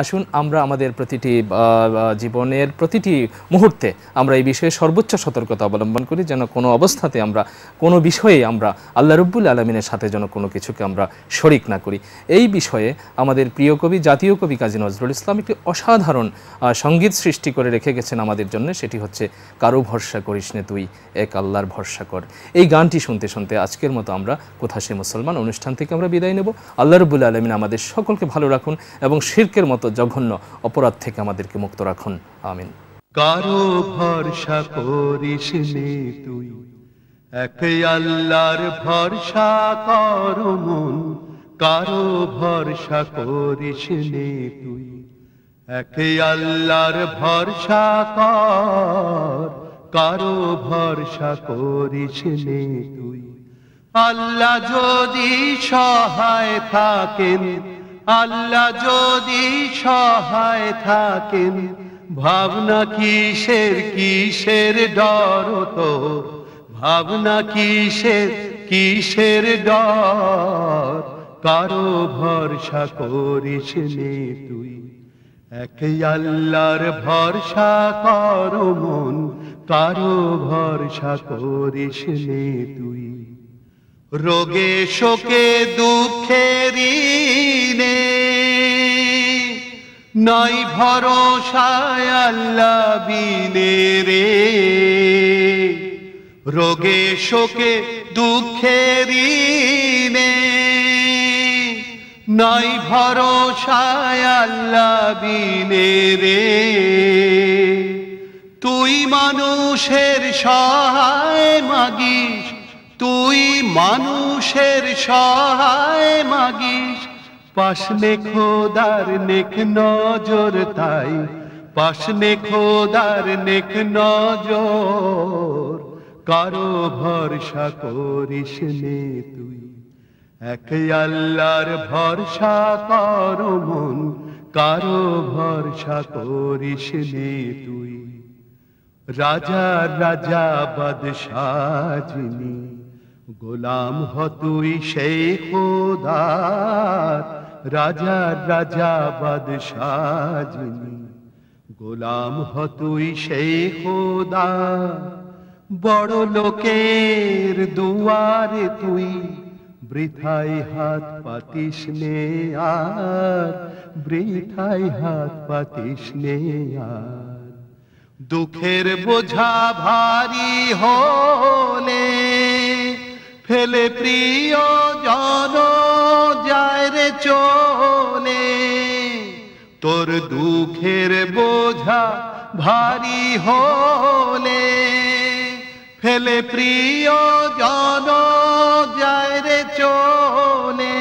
আসুন আমরা আমাদের প্রতিটি জীবনের প্রতিটি মুহূর্তে আমরা এই বিষয়ে সর্বোচ্চ সতর্কতা অবলম্বন করি যেন কোনো অবস্থাতে আমরা কোনো বিষয়ে আমরা আল্লাহ রব্বুল আলমিনের সাথে যেন কোনো কিছুকে আমরা শরিক না করি এই বিষয়ে আমাদের প্রিয় কবি জাতীয় কবি কাজী নজরুল ইসলাম একটি অসাধারণ সঙ্গীত সৃষ্টি করে রেখে গেছেন আমাদের জন্য সেটি হচ্ছে কারো ভরসা করিস নে তুই এক আল্লাহর ভরসা কর এই গানটি শুনতে শুনতে আজকের মতো আমরা কোথা সে মুসলমান অনুষ্ঠান থেকে আমরা বিদায় নেব আল্লাহ রবুল আলমিন আমাদের সকলকে ভালো রাখুন এবং সে শির্কের মতো জঘন্য অপরাধ থেকে আমাদেরকে মুক্ত রাখুন আমিন কারো ভরসা করিস তুই এক আল্লাহর ভরসা কর মন কারো ভরসা করিস তুই এক আল্লাহর ভরসা কর কারো ভরসা করিস তুই আল্লাহ যদি সহায় থাকেন আল্লাহ যদি সহায় থাকেন ভাবনা কিসের কিসের ডর তো ভাবনা কিসের কিসের ডর কারো ভরসা করিস নে তুই একে আল্লাহর ভরসা কর মন কারো ভরসা করিস নে তুই রোগে শোকে দুঃখেরই নাই ভরসায় আল্লাহ বিনে রে রোগে শোকে দুঃখের নাই ভরসায় আল্লাহ বিনে রে তুই মানুষের সহায় মাগিস তুই মানুষের সহায় মাগিস পাশনে খোদার নেক নজর তাই পাশনে খোদার নেক নজর কারো ভরসা করিস নে তুই এক আল্লাহর ভরসা কর মন কারো ভরসা করিস নে তুই রাজা রাজা বাদশাহ যিনি গোলাম হতুই সেই খোদার রাজা রাজা বাদশাহিনী গোলাম হতুই সেই খোদা বড় লোকের দুয়ারে তুই বৃথাই হাত পাতিস নে আর বৃথাই হাত পাতিস নে আর দুঃখের বোঝা ভারী হলে ফেলে প্রিয় জন যায় রে চলে তোর দুঃখের বোঝা ভারী হলে ফেলে প্রিয় জন যায় রে চলে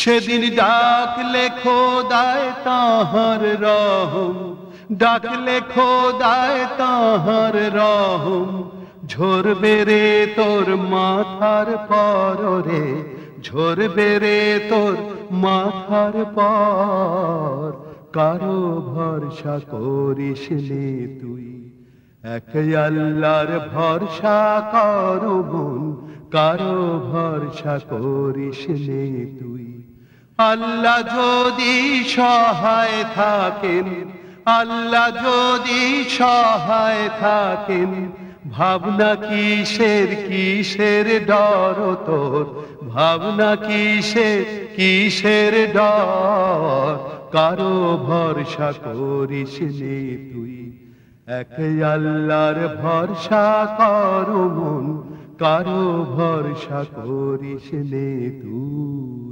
সেদিন ডাকলে খোদায় তাহার রহম ডাকলে খোদায় তাহার রহম ঝরবে রে তোর মাথার পর রে ঝরবে রে তোর মাথার পর কারো ভরসা করিস নে তুই এক আল্লাহর ভরসা কর বোন কারো ভরসা করিস নে তুই আল্লাহ যদি সহায় থাকেন আল্লাহ যদি সহায় থাকেন ভাবনা কিসের কিসের ডর তোর ভাবনা কিসের কিসের ডর কারো ভরসা করিস নে তুই এক আল্লাহর ভরসা কর মন কারো ভরসা করিস নে তুই